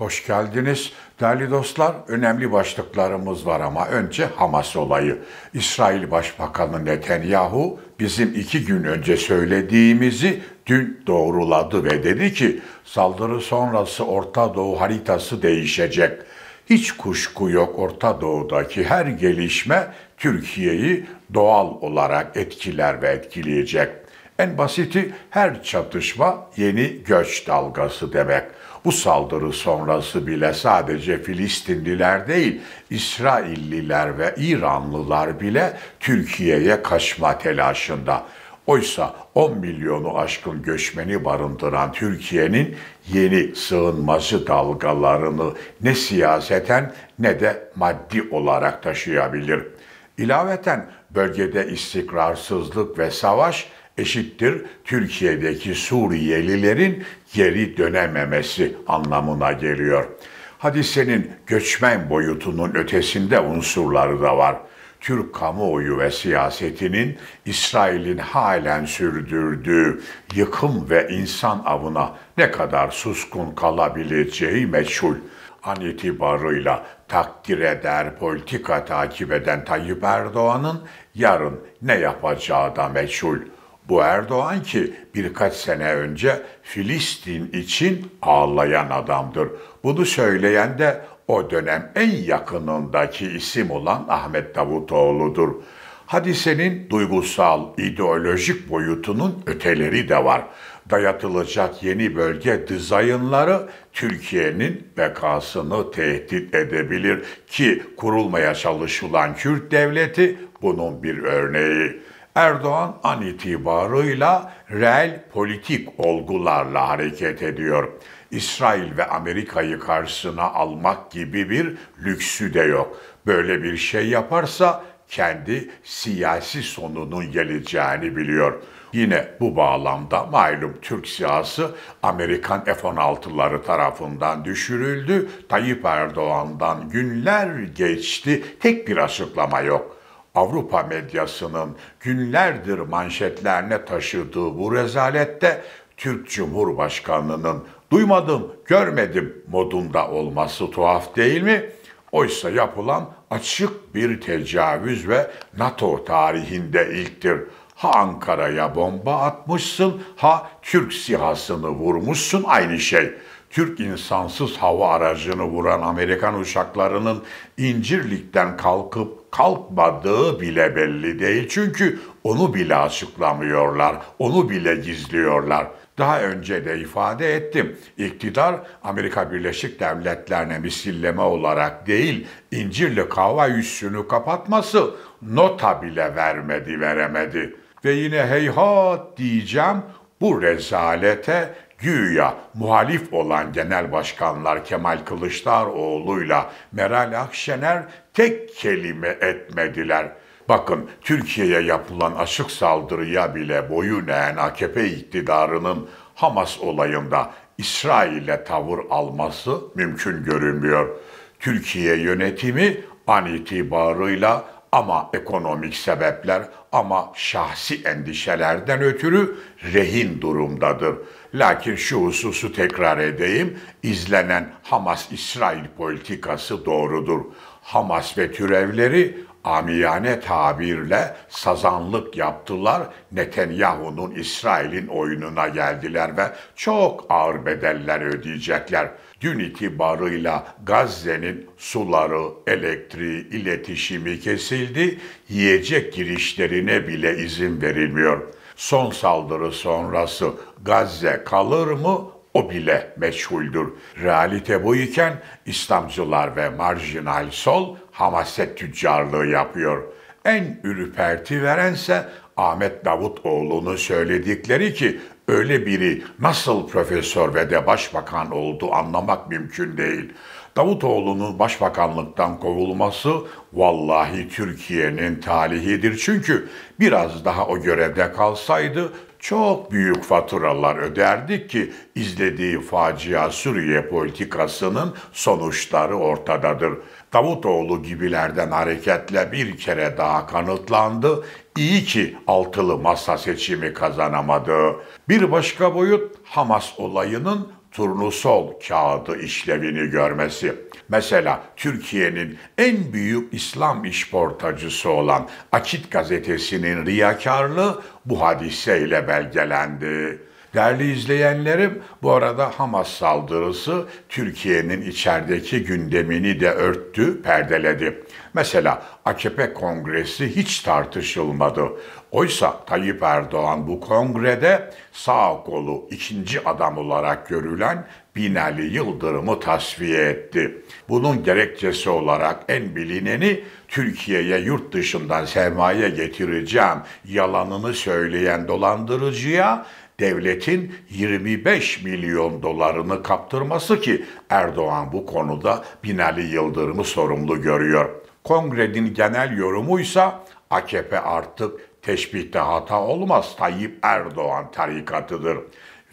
Hoş geldiniz. Değerli dostlar, önemli başlıklarımız var ama önce Hamas olayı. İsrail Başbakanı Netanyahu bizim iki gün önce söylediğimizi dün doğruladı ve dedi ki saldırı sonrası Orta Doğu haritası değişecek. Hiç kuşku yok Orta Doğu'daki her gelişme Türkiye'yi doğal olarak etkiler ve etkileyecek. En basiti her çatışma yeni göç dalgası demek. Bu saldırı sonrası bile sadece Filistinliler değil, İsrailliler ve İranlılar bile Türkiye'ye kaçma telaşında. Oysa 10 milyonu aşkın göçmeni barındıran Türkiye'nin yeni sığınmacı dalgalarını ne siyaseten ne de maddi olarak taşıyabilir. İlaveten bölgede istikrarsızlık ve savaş eşittir Türkiye'deki Suriyelilerin geri dönememesi anlamına geliyor. Hadisenin göçmen boyutunun ötesinde unsurları da var. Türk kamuoyu ve siyasetinin İsrail'in halen sürdürdüğü yıkım ve insan avına ne kadar suskun kalabileceği meçhul. An itibarıyla takdir eder politika takip eden Tayyip Erdoğan'ın yarın ne yapacağı da meçhul.'' Bu Erdoğan ki birkaç sene önce Filistin için ağlayan adamdır. Bunu söyleyen de o dönem en yakınındaki isim olan Ahmet Davutoğlu'dur. Hadisenin duygusal, ideolojik boyutunun öteleri de var. Dayatılacak yeni bölge dizayınları Türkiye'nin bekasını tehdit edebilir ki kurulmaya çalışılan Kürt devleti bunun bir örneği. Erdoğan an itibarıyla reel politik olgularla hareket ediyor. İsrail ve Amerika'yı karşısına almak gibi bir lüksü de yok. Böyle bir şey yaparsa kendi siyasi sonunun geleceğini biliyor. Yine bu bağlamda malum Türk siyasi Amerikan F-16'ları tarafından düşürüldü. Tayyip Erdoğan'dan günler geçti. Tek bir açıklama yok. Avrupa medyasının günlerdir manşetlerine taşıdığı bu rezalette Türk Cumhurbaşkanlığının duymadım, görmedim modunda olması tuhaf değil mi? Oysa yapılan açık bir tecavüz ve NATO tarihinde ilktir. Ha Ankara'ya bomba atmışsın, ha Türk sihasını vurmuşsun aynı şey.'' Türk insansız hava aracını vuran Amerikan uçaklarının incirlikten kalkıp kalkmadığı bile belli değil. Çünkü onu bile açıklamıyorlar, onu bile gizliyorlar. Daha önce de ifade ettim. iktidar Amerika Birleşik Devletleri'ne misilleme olarak değil, İncirlik hava üssünü kapatması nota bile vermedi, veremedi. Ve yine heyhat diyeceğim bu rezalete güya muhalif olan Genel Başkanlar Kemal Kılıçdaroğlu'yla Meral Akşener tek kelime etmediler. Bakın Türkiye'ye yapılan açık saldırıya bile boyun eğen AKP iktidarının Hamas olayında İsrail'e tavır alması mümkün görünmüyor. Türkiye yönetimi an itibarıyla ama ekonomik sebepler ama şahsi endişelerden ötürü rehin durumdadır. Lakin şu hususu tekrar edeyim, izlenen Hamas-İsrail politikası doğrudur. Hamas ve türevleri amiyane tabirle sazanlık yaptılar. Netanyahu'nun İsrail'in oyununa geldiler ve çok ağır bedeller ödeyecekler.'' Dün itibarıyla Gazze'nin suları, elektriği, iletişimi kesildi, yiyecek girişlerine bile izin verilmiyor. Son saldırı sonrası Gazze kalır mı o bile meçhuldür. Realite bu iken İslamcılar ve marjinal sol hamaset tüccarlığı yapıyor. En ürperti verense Ahmet Davutoğlu'nun söyledikleri ki Böyle biri nasıl profesör ve de başbakan oldu anlamak mümkün değil. Davutoğlu'nun başbakanlıktan kovulması vallahi Türkiye'nin talihidir. Çünkü biraz daha o görevde kalsaydı çok büyük faturalar öderdik ki izlediği facia Suriye politikasının sonuçları ortadadır.'' Davutoğlu gibilerden hareketle bir kere daha kanıtlandı. İyi ki altılı masa seçimi kazanamadı. Bir başka boyut Hamas olayının turnusol kağıdı işlevini görmesi. Mesela Türkiye'nin en büyük İslam işportacısı olan Akit gazetesinin riyakarlığı bu hadiseyle belgelendi. Değerli izleyenlerim, bu arada Hamas saldırısı Türkiye'nin içerideki gündemini de örttü, perdeledi. Mesela AKP kongresi hiç tartışılmadı. Oysa Tayyip Erdoğan bu kongrede sağ kolu ikinci adam olarak görülen Binali Yıldırım'ı tasfiye etti. Bunun gerekçesi olarak en bilineni Türkiye'ye yurt dışından sermaye getireceğim yalanını söyleyen dolandırıcıya devletin 25 milyon dolarını kaptırması ki Erdoğan bu konuda Binali Yıldırım'ı sorumlu görüyor. Kongre'nin genel yorumuysa AKP artık teşbihte hata olmaz Tayyip Erdoğan tarikatıdır.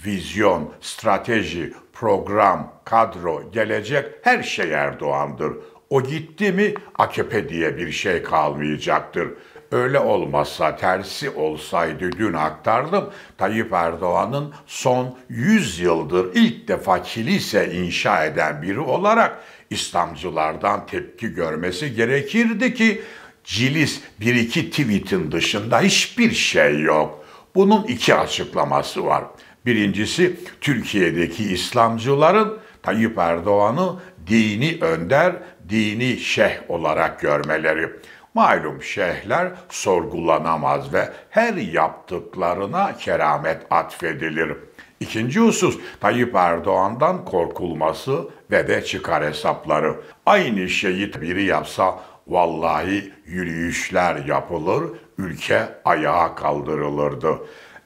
Vizyon, strateji, program, kadro, gelecek her şey Erdoğan'dır. O gitti mi AKP diye bir şey kalmayacaktır. Öyle olmazsa tersi olsaydı dün aktardım Tayyip Erdoğan'ın son 100 yıldır ilk defa kilise inşa eden biri olarak İslamcılardan tepki görmesi gerekirdi ki Cilis bir iki tweetin dışında hiçbir şey yok. Bunun iki açıklaması var. Birincisi Türkiye'deki İslamcıların Tayyip Erdoğan'ı dini önder dini şeyh olarak görmeleri. Malum şeyhler sorgulanamaz ve her yaptıklarına keramet atfedilir. İkinci husus Tayyip Erdoğan'dan korkulması ve de çıkar hesapları. Aynı şeyi biri yapsa vallahi yürüyüşler yapılır, ülke ayağa kaldırılırdı.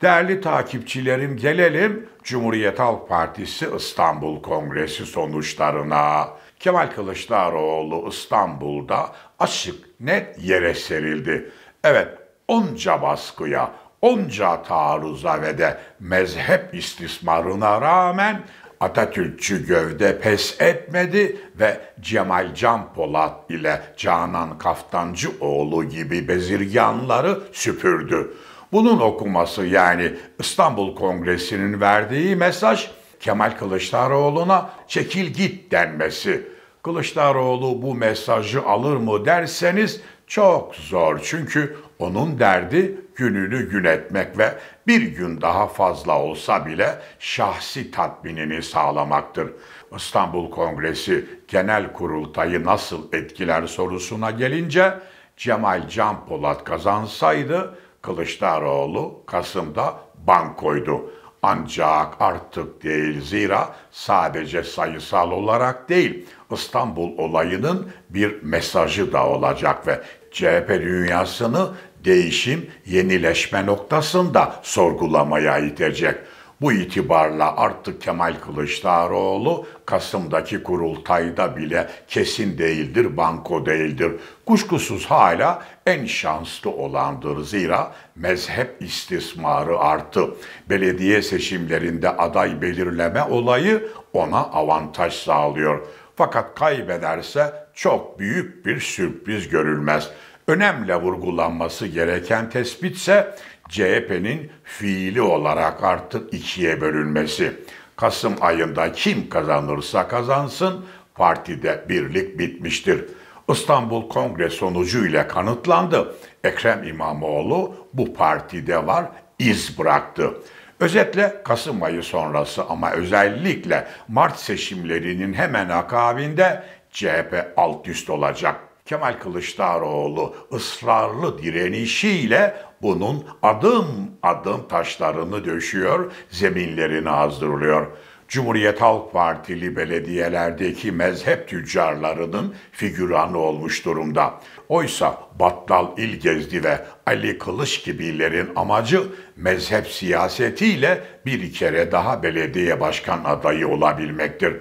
Değerli takipçilerim gelelim Cumhuriyet Halk Partisi İstanbul Kongresi sonuçlarına. Kemal Kılıçdaroğlu İstanbul'da açık net yere serildi. Evet onca baskıya, onca taarruza ve de mezhep istismarına rağmen Atatürkçü gövde pes etmedi ve Cemal Can Polat ile Canan Kaftancıoğlu gibi bezirganları süpürdü. Bunun okuması yani İstanbul Kongresi'nin verdiği mesaj Kemal Kılıçdaroğlu'na çekil git denmesi. Kılıçdaroğlu bu mesajı alır mı derseniz çok zor. Çünkü onun derdi gününü gün etmek ve bir gün daha fazla olsa bile şahsi tatminini sağlamaktır. İstanbul Kongresi Genel Kurultayı nasıl etkiler sorusuna gelince Cemal Can Polat kazansaydı Kılıçdaroğlu Kasım'da bankoydu. Ancak artık değil zira sadece sayısal olarak değil İstanbul olayının bir mesajı da olacak ve CHP dünyasını değişim, yenileşme noktasında sorgulamaya itecek. Bu itibarla artık Kemal Kılıçdaroğlu Kasım'daki kurultayda bile kesin değildir, banko değildir. Kuşkusuz hala en şanslı olandır zira mezhep istismarı arttı. Belediye seçimlerinde aday belirleme olayı ona avantaj sağlıyor. Fakat kaybederse çok büyük bir sürpriz görülmez. Önemle vurgulanması gereken tespitse CHP'nin fiili olarak artık ikiye bölünmesi. Kasım ayında kim kazanırsa kazansın partide birlik bitmiştir. İstanbul Kongre sonucu ile kanıtlandı. Ekrem İmamoğlu bu partide var, iz bıraktı. Özetle Kasım ayı sonrası ama özellikle Mart seçimlerinin hemen akabinde CHP alt üst olacak. Kemal Kılıçdaroğlu ısrarlı direnişiyle bunun adım adım taşlarını döşüyor, zeminlerini hazırlıyor. Cumhuriyet Halk Partili belediyelerdeki mezhep tüccarlarının figüranı olmuş durumda. Oysa Battal İlgezdi ve Ali Kılıç gibilerin amacı mezhep siyasetiyle bir kere daha belediye başkan adayı olabilmektir.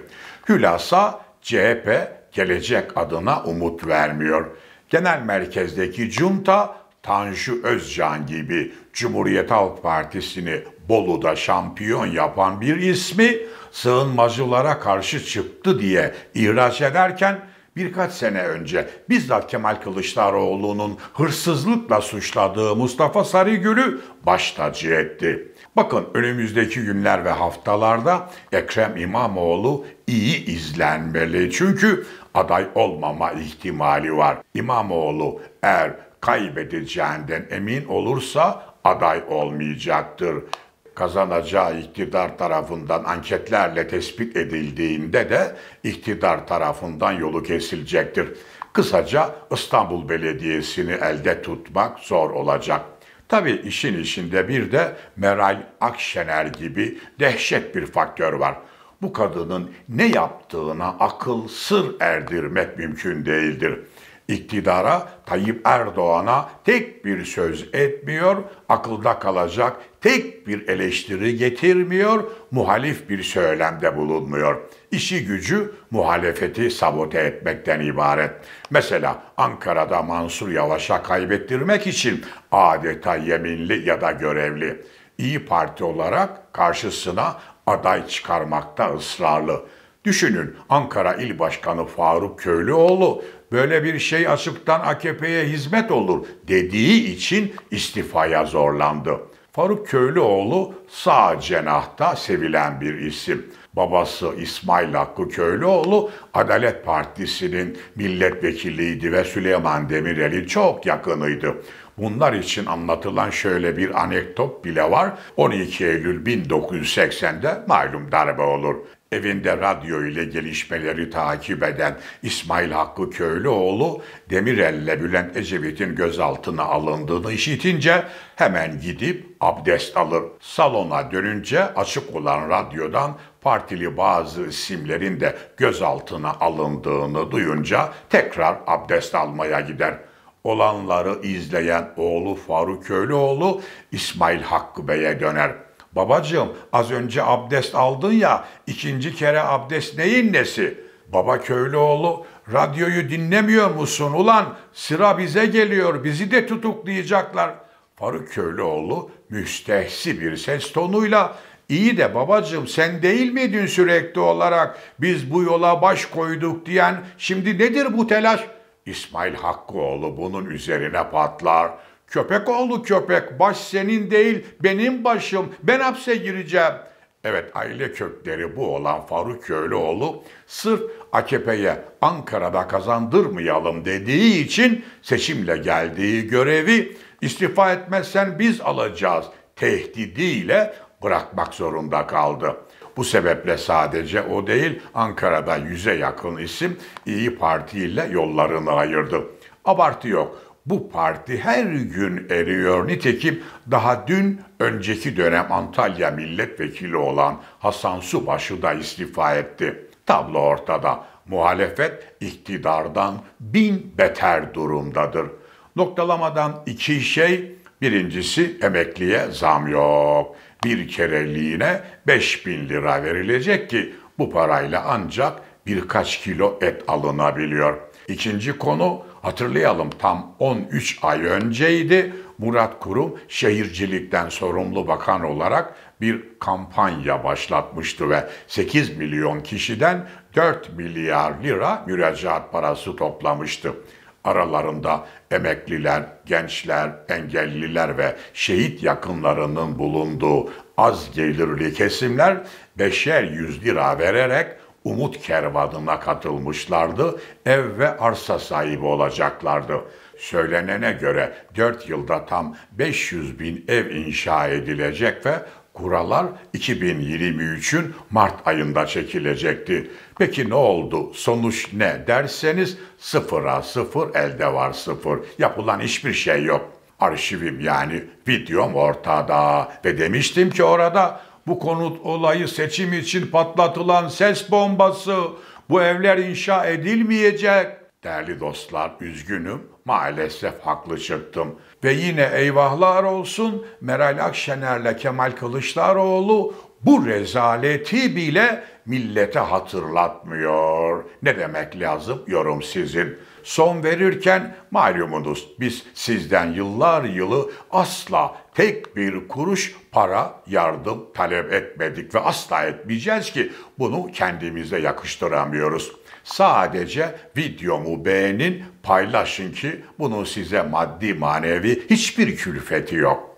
Hülasa CHP gelecek adına umut vermiyor. Genel merkezdeki junta Tanju Özcan gibi Cumhuriyet Halk Partisi'ni Bolu'da şampiyon yapan bir ismi sığınmacılara karşı çıktı diye ihraç ederken birkaç sene önce bizzat Kemal Kılıçdaroğlu'nun hırsızlıkla suçladığı Mustafa Sarıgül'ü baş tacı etti. Bakın önümüzdeki günler ve haftalarda Ekrem İmamoğlu iyi izlenmeli. Çünkü aday olmama ihtimali var. İmamoğlu eğer kaybedeceğinden emin olursa aday olmayacaktır. Kazanacağı iktidar tarafından anketlerle tespit edildiğinde de iktidar tarafından yolu kesilecektir. Kısaca İstanbul Belediyesi'ni elde tutmak zor olacak. Tabii işin içinde bir de Meral Akşener gibi dehşet bir faktör var. Bu kadının ne yaptığına akıl sır erdirmek mümkün değildir. İktidara Tayyip Erdoğan'a tek bir söz etmiyor, akılda kalacak tek bir eleştiri getirmiyor, muhalif bir söylemde bulunmuyor. İşi gücü muhalefeti sabote etmekten ibaret. Mesela Ankara'da Mansur Yavaş'a kaybettirmek için adeta yeminli ya da görevli. İyi Parti olarak karşısına aday çıkarmakta ısrarlı. Düşünün Ankara İl Başkanı Faruk Köylüoğlu böyle bir şey açıktan AKP'ye hizmet olur dediği için istifaya zorlandı. Faruk Köylüoğlu sağ cenahta sevilen bir isim. Babası İsmail Hakkı Köylüoğlu Adalet Partisi'nin milletvekiliydi ve Süleyman Demirel'in çok yakınıydı. Bunlar için anlatılan şöyle bir anekdot bile var. 12 Eylül 1980'de malum darbe olur. Evinde radyo ile gelişmeleri takip eden İsmail Hakkı Köylüoğlu, Demirel'le Bülent Ecevit'in gözaltına alındığını işitince hemen gidip abdest alır. Salona dönünce açık olan radyodan partili bazı isimlerin de gözaltına alındığını duyunca tekrar abdest almaya gider. Olanları izleyen oğlu Faruk Köylüoğlu İsmail Hakkı Bey'e döner. Babacığım az önce abdest aldın ya ikinci kere abdest neyin nesi? Baba Köylüoğlu radyoyu dinlemiyor musun ulan? Sıra bize geliyor bizi de tutuklayacaklar. Faruk Köylüoğlu müstehsi bir ses tonuyla İyi de babacığım sen değil miydin sürekli olarak biz bu yola baş koyduk diyen şimdi nedir bu telaş? İsmail Hakkıoğlu bunun üzerine patlar. Köpek oğlu köpek, baş senin değil, benim başım, ben hapse gireceğim. Evet aile kökleri bu olan Faruk Köylüoğlu sırf AKP'ye Ankara'da kazandırmayalım dediği için seçimle geldiği görevi istifa etmezsen biz alacağız tehdidiyle bırakmak zorunda kaldı. Bu sebeple sadece o değil Ankara'da yüze yakın isim İyi Parti ile yollarını ayırdı. Abartı yok bu parti her gün eriyor. Nitekim daha dün önceki dönem Antalya milletvekili olan Hasan Subaşı da istifa etti. Tablo ortada. Muhalefet iktidardan bin beter durumdadır. Noktalamadan iki şey. Birincisi emekliye zam yok. Bir kereliğine 5000 lira verilecek ki bu parayla ancak birkaç kilo et alınabiliyor. İkinci konu Hatırlayalım tam 13 ay önceydi. Murat Kurum şehircilikten sorumlu bakan olarak bir kampanya başlatmıştı ve 8 milyon kişiden 4 milyar lira müracaat parası toplamıştı. Aralarında emekliler, gençler, engelliler ve şehit yakınlarının bulunduğu az gelirli kesimler beşer yüz lira vererek umut kervanına katılmışlardı, ev ve arsa sahibi olacaklardı. Söylenene göre 4 yılda tam 500 bin ev inşa edilecek ve kuralar 2023'ün Mart ayında çekilecekti. Peki ne oldu? Sonuç ne derseniz sıfıra sıfır elde var sıfır. Yapılan hiçbir şey yok. Arşivim yani videom ortada ve demiştim ki orada bu konut olayı seçim için patlatılan ses bombası, bu evler inşa edilmeyecek. Değerli dostlar üzgünüm maalesef haklı çıktım. Ve yine eyvahlar olsun Meral Akşener'le Kemal Kılıçdaroğlu bu rezaleti bile millete hatırlatmıyor. Ne demek lazım? Yorum sizin son verirken malumunuz biz sizden yıllar yılı asla tek bir kuruş para yardım talep etmedik ve asla etmeyeceğiz ki bunu kendimize yakıştıramıyoruz. Sadece videomu beğenin, paylaşın ki bunun size maddi manevi hiçbir külfeti yok.